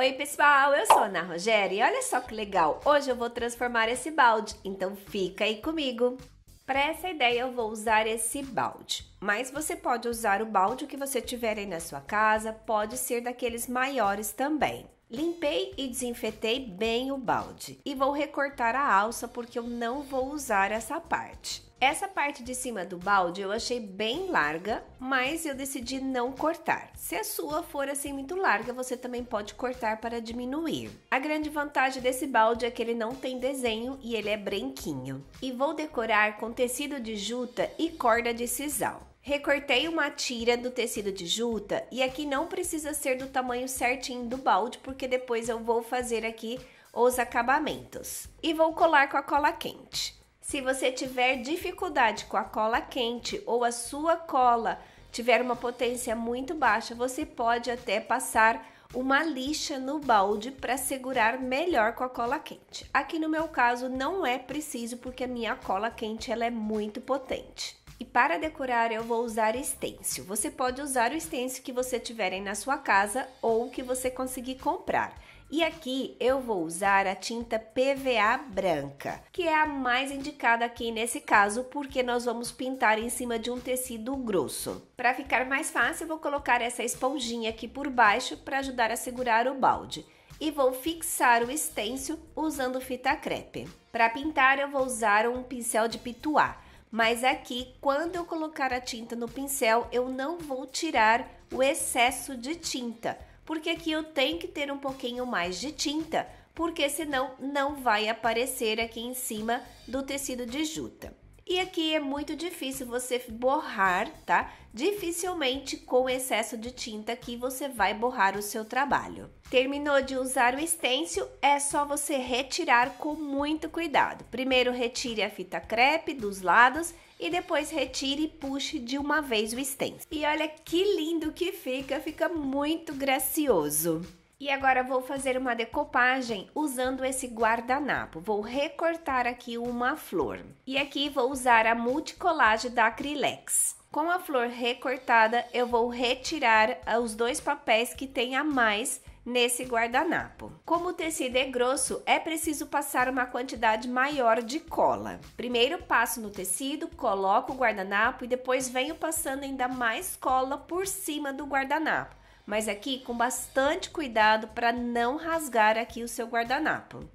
Oi pessoal, eu sou a Ana Rogério e olha só que legal, hoje eu vou transformar esse balde, então fica aí comigo! Para essa ideia eu vou usar esse balde, mas você pode usar o balde que você tiver aí na sua casa, pode ser daqueles maiores também. Limpei e desinfetei bem o balde e vou recortar a alça porque eu não vou usar essa parte. Essa parte de cima do balde eu achei bem larga, mas eu decidi não cortar. Se a sua for assim muito larga, você também pode cortar para diminuir. A grande vantagem desse balde é que ele não tem desenho e ele é branquinho. E vou decorar com tecido de juta e corda de sisal. Recortei uma tira do tecido de juta e aqui não precisa ser do tamanho certinho do balde, porque depois eu vou fazer aqui os acabamentos. E vou colar com a cola quente. Se você tiver dificuldade com a cola quente ou a sua cola tiver uma potência muito baixa, você pode até passar uma lixa no balde para segurar melhor com a cola quente. Aqui no meu caso não é preciso porque a minha cola quente ela é muito potente. E para decorar eu vou usar stencil. Você pode usar o stencil que você tiverem na sua casa ou que você conseguir comprar. E aqui eu vou usar a tinta PVA branca, que é a mais indicada aqui nesse caso, porque nós vamos pintar em cima de um tecido grosso. Para ficar mais fácil, vou colocar essa esponjinha aqui por baixo para ajudar a segurar o balde e vou fixar o estêncil usando fita crepe. Para pintar eu vou usar um pincel de pituá, mas aqui quando eu colocar a tinta no pincel eu não vou tirar o excesso de tinta, porque aqui eu tenho que ter um pouquinho mais de tinta, porque senão não vai aparecer aqui em cima do tecido de juta. E aqui é muito difícil você borrar, tá? Dificilmente com excesso de tinta que você vai borrar o seu trabalho. Terminou de usar o stencil, é só você retirar com muito cuidado. Primeiro retire a fita crepe dos lados e depois retire e puxe de uma vez o stencil. E olha que lindo que fica, fica muito gracioso. E agora vou fazer uma decopagem usando esse guardanapo. Vou recortar aqui uma flor. E aqui vou usar a multicolagem da Acrylex. Com a flor recortada, eu vou retirar os dois papéis que tem a mais nesse guardanapo. Como o tecido é grosso, é preciso passar uma quantidade maior de cola. Primeiro passo no tecido, coloco o guardanapo e depois venho passando ainda mais cola por cima do guardanapo. Mas aqui com bastante cuidado para não rasgar aqui o seu guardanapo.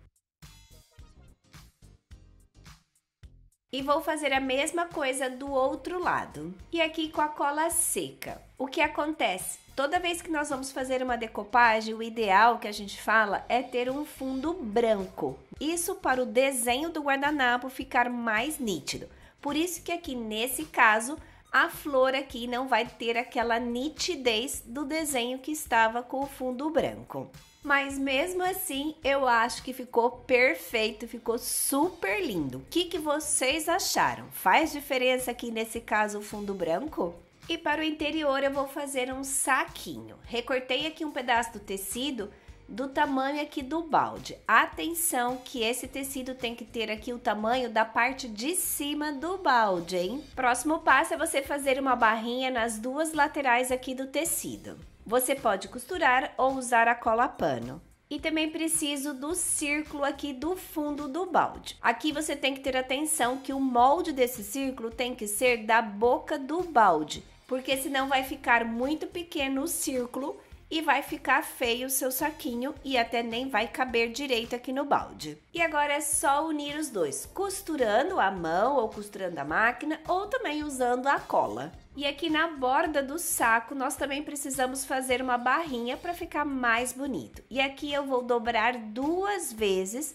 e vou fazer a mesma coisa do outro lado. E aqui com a cola seca. O que acontece? Toda vez que nós vamos fazer uma decopagem, o ideal que a gente fala é ter um fundo branco. Isso para o desenho do guardanapo ficar mais nítido. Por isso que aqui nesse caso a flor aqui não vai ter aquela nitidez do desenho que estava com o fundo branco. Mas mesmo assim, eu acho que ficou perfeito, ficou super lindo. O que, que vocês acharam? Faz diferença aqui nesse caso o fundo branco? E para o interior eu vou fazer um saquinho. Recortei aqui um pedaço do tecido do tamanho aqui do balde. Atenção que esse tecido tem que ter aqui o tamanho da parte de cima do balde, hein? Próximo passo é você fazer uma barrinha nas duas laterais aqui do tecido. Você pode costurar ou usar a cola pano. E também preciso do círculo aqui do fundo do balde. Aqui você tem que ter atenção que o molde desse círculo tem que ser da boca do balde, porque senão vai ficar muito pequeno o círculo e vai ficar feio o seu saquinho e até nem vai caber direito aqui no balde. E agora é só unir os dois, costurando a mão ou costurando a máquina ou também usando a cola. E aqui na borda do saco, nós também precisamos fazer uma barrinha para ficar mais bonito. E aqui eu vou dobrar duas vezes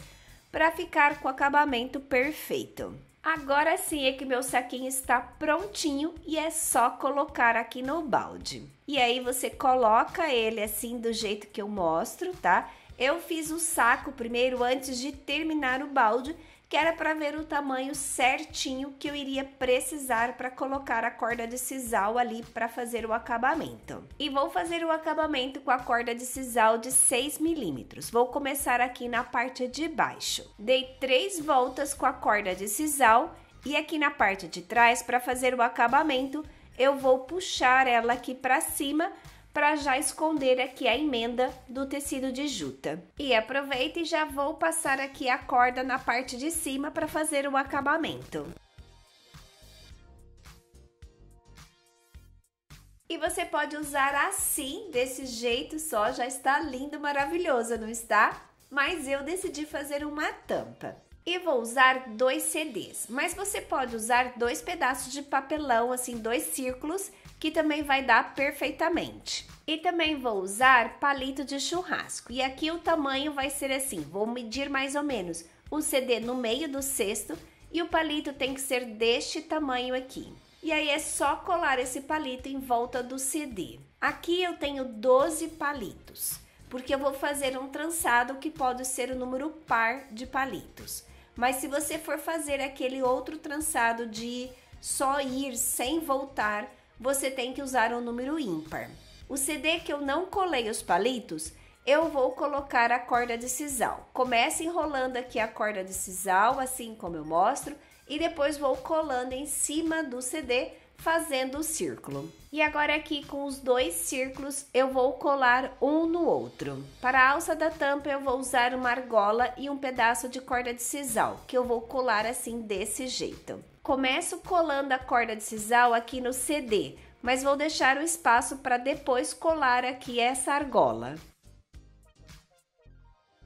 para ficar com o acabamento perfeito. Agora sim é que meu saquinho está prontinho e é só colocar aqui no balde. E aí você coloca ele assim do jeito que eu mostro, tá? Eu fiz o saco primeiro antes de terminar o balde, que era para ver o tamanho certinho que eu iria precisar para colocar a corda de sisal ali para fazer o acabamento. E vou fazer o acabamento com a corda de sisal de 6 milímetros. Vou começar aqui na parte de baixo. Dei três voltas com a corda de sisal e aqui na parte de trás para fazer o acabamento eu vou puxar ela aqui para cima para já esconder aqui a emenda do tecido de juta. E aproveita e já vou passar aqui a corda na parte de cima para fazer o acabamento. E você pode usar assim, desse jeito só, já está lindo, maravilhoso, não está? Mas eu decidi fazer uma tampa. E vou usar dois CDs, mas você pode usar dois pedaços de papelão, assim, dois círculos, que também vai dar perfeitamente. E também vou usar palito de churrasco. E aqui o tamanho vai ser assim, vou medir mais ou menos o CD no meio do cesto e o palito tem que ser deste tamanho aqui. E aí é só colar esse palito em volta do CD. Aqui eu tenho 12 palitos, porque eu vou fazer um trançado que pode ser o número par de palitos. Mas se você for fazer aquele outro trançado de só ir sem voltar, você tem que usar um número ímpar. O CD que eu não colei os palitos, eu vou colocar a corda de sisal. Começa enrolando aqui a corda de sisal, assim como eu mostro, e depois vou colando em cima do CD, fazendo o círculo. E agora aqui com os dois círculos, eu vou colar um no outro. Para a alça da tampa, eu vou usar uma argola e um pedaço de corda de sisal, que eu vou colar assim desse jeito. Começo colando a corda de sisal aqui no CD, mas vou deixar o espaço para depois colar aqui essa argola.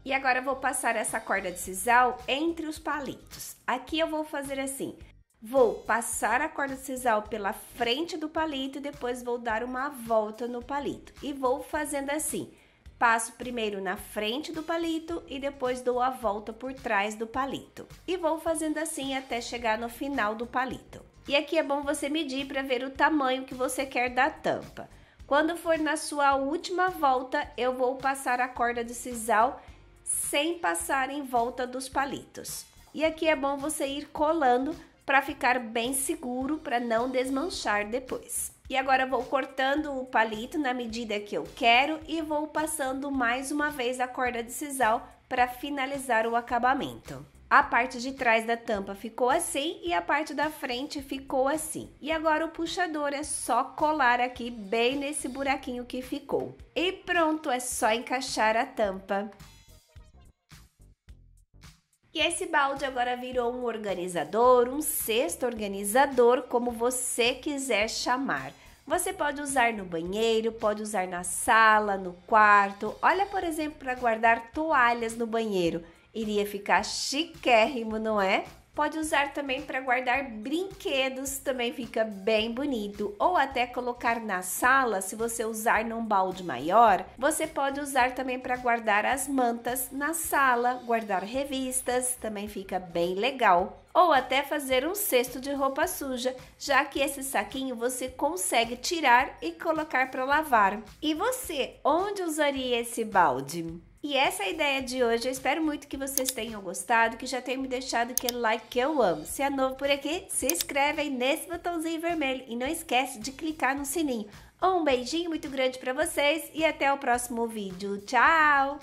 E agora vou passar essa corda de sisal entre os palitos. Aqui eu vou fazer assim, vou passar a corda de sisal pela frente do palito e depois vou dar uma volta no palito. E vou fazendo assim, Passo primeiro na frente do palito e depois dou a volta por trás do palito. E vou fazendo assim até chegar no final do palito. E aqui é bom você medir para ver o tamanho que você quer da tampa. Quando for na sua última volta, eu vou passar a corda de sisal sem passar em volta dos palitos. E aqui é bom você ir colando para ficar bem seguro para não desmanchar depois. E agora vou cortando o palito na medida que eu quero e vou passando mais uma vez a corda de sisal para finalizar o acabamento. A parte de trás da tampa ficou assim e a parte da frente ficou assim. E agora o puxador é só colar aqui bem nesse buraquinho que ficou. E pronto, é só encaixar a tampa. E esse balde agora virou um organizador, um cesto organizador, como você quiser chamar. Você pode usar no banheiro, pode usar na sala, no quarto. Olha, por exemplo, para guardar toalhas no banheiro. Iria ficar chiquérrimo, não é? Pode usar também para guardar brinquedos, também fica bem bonito. Ou até colocar na sala, se você usar num balde maior, você pode usar também para guardar as mantas na sala, guardar revistas, também fica bem legal ou até fazer um cesto de roupa suja, já que esse saquinho você consegue tirar e colocar para lavar. E você, onde usaria esse balde? E essa é a ideia de hoje. Eu espero muito que vocês tenham gostado, que já tenham me deixado aquele like que eu amo. Se é novo por aqui, se inscreve aí nesse botãozinho vermelho e não esquece de clicar no sininho. Um beijinho muito grande para vocês e até o próximo vídeo. Tchau!